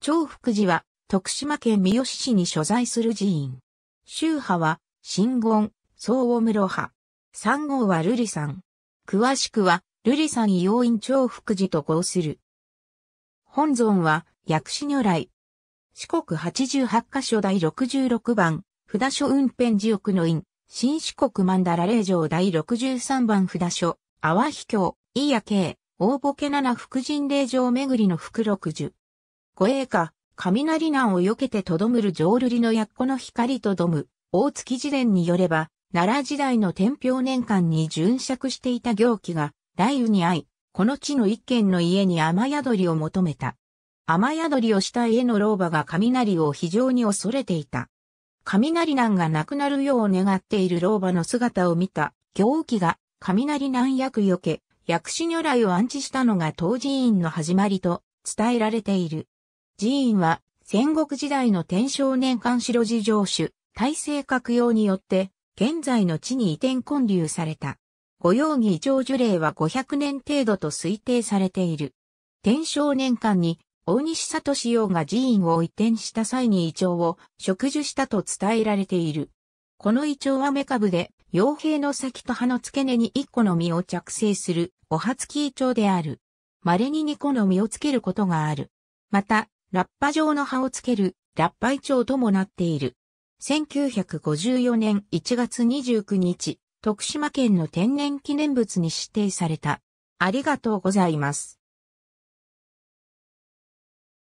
長福寺は徳島県三好市に所在する寺院。宗派は、真言、総王室派。三号は瑠璃山。詳しくは、瑠璃山要院長福寺と合する。本尊は、薬師如来。四国八十八箇所第六十六番、札所運遍寺奥の院、新四国曼荼羅霊場第六十三番札所、阿波秘境、伊屋慶、大ボケ七福神霊場巡りの福六樹。護衛下、雷難を避けてとどむる浄瑠璃のやっこの光とどむ、大月時伝によれば、奈良時代の天平年間に殉職していた行基が、雷雨に遭い、この地の一軒の家に雨宿りを求めた。雨宿りをした家の老婆が雷を非常に恐れていた。雷難がなくなるよう願っている老婆の姿を見た、行基が雷難役避け、薬師如来を安置したのが当寺院の始まりと伝えられている。寺院は戦国時代の天正年間白寺城主、大政閣用によって、現在の地に移転建立された。御用儀異常樹齢は500年程度と推定されている。天正年間に大西里氏陽が寺院を移転した際に異常を植樹したと伝えられている。この異常はメカブで、傭兵の先と葉の付け根に1個の実を着生するお初期異常である。稀に2個の実をつけることがある。また、ラッパ状の葉をつける、ラッパイチョウともなっている。1954年1月29日、徳島県の天然記念物に指定された。ありがとうございます。